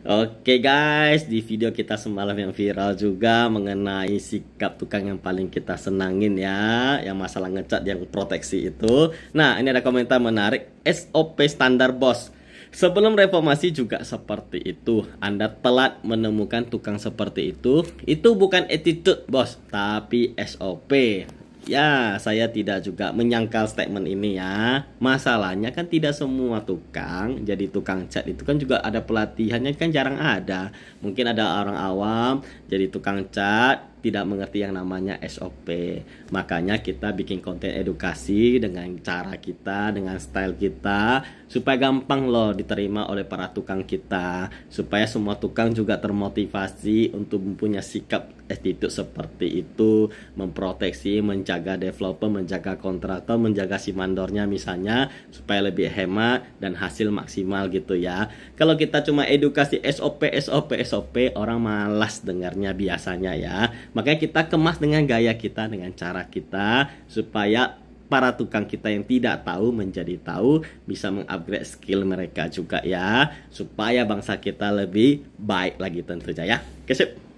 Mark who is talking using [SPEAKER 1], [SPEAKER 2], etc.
[SPEAKER 1] Oke guys, di video kita semalam yang viral juga mengenai sikap tukang yang paling kita senangin ya, yang masalah ngecat yang proteksi itu. Nah, ini ada komentar menarik SOP standar bos. Sebelum reformasi juga seperti itu. Anda telat menemukan tukang seperti itu. Itu bukan attitude, bos, tapi SOP. Ya, saya tidak juga menyangkal statement ini ya. Masalahnya kan tidak semua tukang jadi tukang cat itu kan juga ada pelatihannya kan jarang ada. Mungkin ada orang awam jadi tukang cat tidak mengerti yang namanya SOP. Makanya kita bikin konten edukasi dengan cara kita, dengan style kita supaya gampang loh diterima oleh para tukang kita, supaya semua tukang juga termotivasi untuk mempunyai sikap attitude seperti itu memproteksi menjaga developer menjaga kontraktor menjaga si mandornya misalnya supaya lebih hemat dan hasil maksimal gitu ya kalau kita cuma edukasi SOP SOP SOP orang malas dengarnya biasanya ya makanya kita kemas dengan gaya kita dengan cara kita supaya para tukang kita yang tidak tahu menjadi tahu bisa mengupgrade skill mereka juga ya supaya bangsa kita lebih baik lagi tentu saja ya. kesip